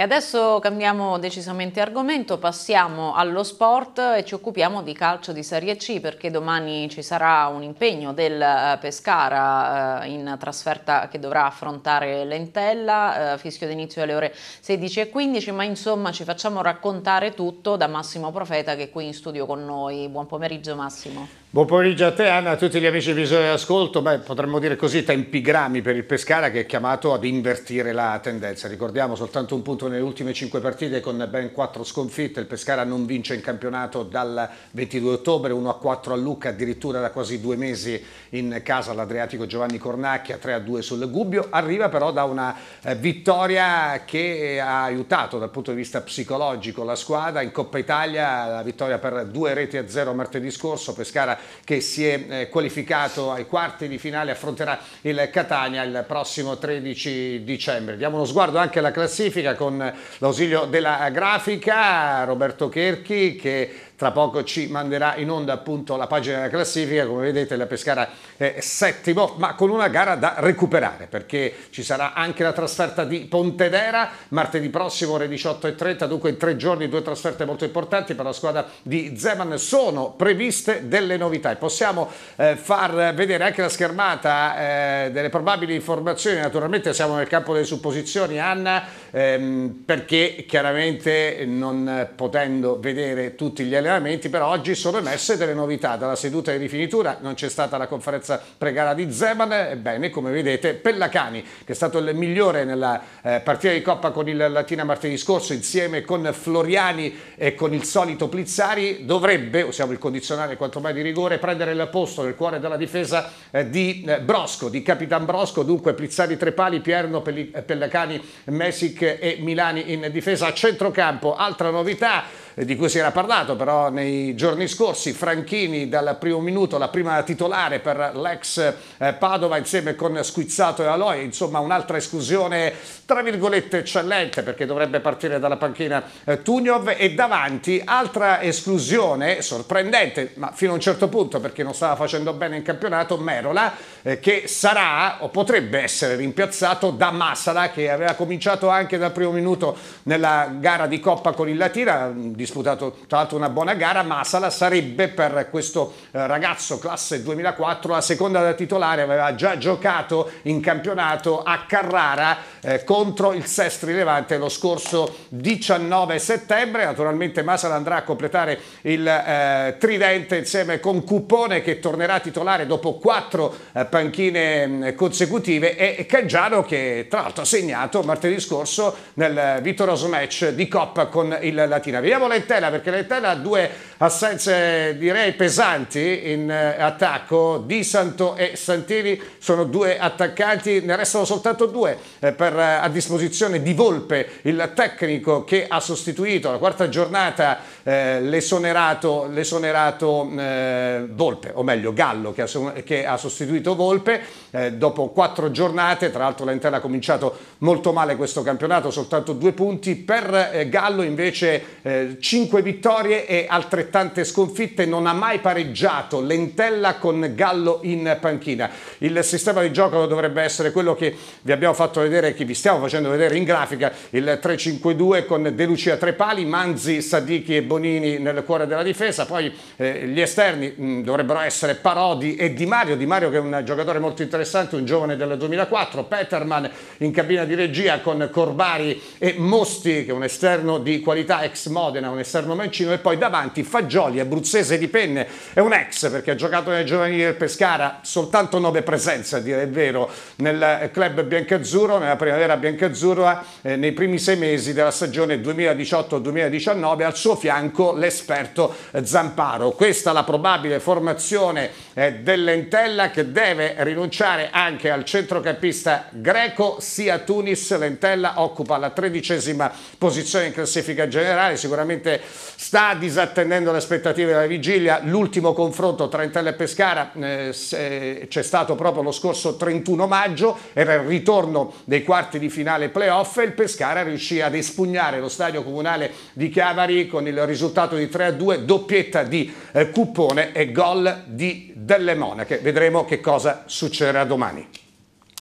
E adesso cambiamo decisamente argomento, passiamo allo sport e ci occupiamo di calcio di Serie C perché domani ci sarà un impegno del eh, Pescara eh, in trasferta che dovrà affrontare l'Entella, eh, fischio d'inizio alle ore 16.15, ma insomma ci facciamo raccontare tutto da Massimo Profeta che è qui in studio con noi. Buon pomeriggio Massimo. Buon pomeriggio a te Anna, a tutti gli amici di Ascolto, Beh, potremmo dire così tempigrami per il Pescara che è chiamato ad invertire la tendenza. Ricordiamo soltanto un punto nelle ultime 5 partite con ben 4 sconfitte, il Pescara non vince in campionato dal 22 ottobre, 1-4 a a Lucca, addirittura da quasi due mesi in casa l'Adriatico Giovanni Cornacchia, 3-2 a sul Gubbio, arriva però da una eh, vittoria che ha aiutato dal punto di vista psicologico la squadra, in Coppa Italia la vittoria per 2 reti a 0 martedì scorso, Pescara che si è eh, qualificato ai quarti di finale affronterà il Catania il prossimo 13 dicembre. Diamo uno sguardo anche alla classifica con l'ausilio della grafica, Roberto Cherchi che tra poco ci manderà in onda appunto la pagina della classifica, come vedete la Pescara è settimo, ma con una gara da recuperare perché ci sarà anche la trasferta di Pontedera martedì prossimo ore 18.30, dunque in tre giorni due trasferte molto importanti per la squadra di Zeman, sono previste delle novità e possiamo eh, far vedere anche la schermata eh, delle probabili informazioni, naturalmente siamo nel campo delle supposizioni Anna, ehm, perché chiaramente non potendo vedere tutti gli elementi allenamenti, però oggi sono emesse delle novità. Dalla seduta di rifinitura non c'è stata la conferenza pregara di Zeman, ebbene come vedete Pellacani, che è stato il migliore nella eh, partita di Coppa con il Latina martedì scorso, insieme con Floriani e con il solito Plizzari, dovrebbe, usiamo il condizionale quanto mai di rigore, prendere il posto nel cuore della difesa eh, di eh, Brosco, di Capitan Brosco, dunque Plizzari tre pali, Pierno, eh, Pellacani, Messic e Milani in difesa a centrocampo. Altra novità, eh, di cui si era parlato però nei giorni scorsi, Franchini dal primo minuto la prima titolare per l'ex eh, Padova insieme con Squizzato e Aloy, insomma un'altra esclusione tra virgolette eccellente perché dovrebbe partire dalla panchina eh, Tugnov e davanti altra esclusione sorprendente ma fino a un certo punto perché non stava facendo bene in campionato Merola eh, che sarà o potrebbe essere rimpiazzato da Massala che aveva cominciato anche dal primo minuto nella gara di Coppa con il Latina di disputato tra l'altro una buona gara, ma Sala sarebbe per questo eh, ragazzo classe 2004 la seconda da titolare, aveva già giocato in campionato a Carrara eh, contro il Sestri Levante lo scorso 19 settembre, naturalmente Masala andrà a completare il eh, tridente insieme con Cupone che tornerà titolare dopo quattro eh, panchine mm, consecutive e Caggiano che tra l'altro ha segnato martedì scorso nel eh, vittorioso match di Coppa con il Latina. Vediamo le Letela perché Letela ha due assenze direi pesanti in eh, attacco Di Santo e Santini sono due attaccanti ne restano soltanto due eh, per, eh, a disposizione di Volpe il tecnico che ha sostituito la quarta giornata eh, l'esonerato, l'esonerato eh, Volpe o meglio Gallo che ha, che ha sostituito Volpe eh, dopo quattro giornate tra l'altro Lentela ha cominciato molto male questo campionato soltanto due punti per Gallo invece 5 vittorie e altrettante sconfitte, non ha mai pareggiato Lentella con Gallo in panchina. Il sistema di gioco dovrebbe essere quello che vi abbiamo fatto vedere, che vi stiamo facendo vedere in grafica, il 3-5-2 con De Lucia a tre pali, Manzi, Sadichi e Bonini nel cuore della difesa, poi eh, gli esterni mh, mm, dovrebbero essere Parodi e Di Mario, Di Mario che è un giocatore molto interessante, un giovane del 2004, Peterman in cabina di regia con Corbari e Mosti che è un esterno di qualità ex Modena, un esterno mancino e poi davanti Fagioli, abruzzese di penne, è un ex perché ha giocato nei giovanili del Pescara, soltanto nove presenze a dire il vero nel eh, club biancazzurro, nella primavera biancazzurra eh, nei primi sei mesi della stagione 2018-2019 al suo fianco l'esperto eh, Zamparo. Questa è la probabile formazione eh, dell'Entella che deve rinunciare anche al centrocampista greco, sia Tunis, l'Entella occupa la tredicesima posizione in classifica generale, sicuramente sicuramente sta disattendendo le aspettative della vigilia. L'ultimo confronto tra Intella e Pescara eh, eh, c'è stato proprio lo scorso 31 maggio, era il ritorno dei quarti di finale playoff e il Pescara riuscì ad espugnare lo stadio comunale di Chiavari con il risultato di 3-2, doppietta di eh, Cuppone e gol di Delle Monache. Vedremo che cosa succederà domani.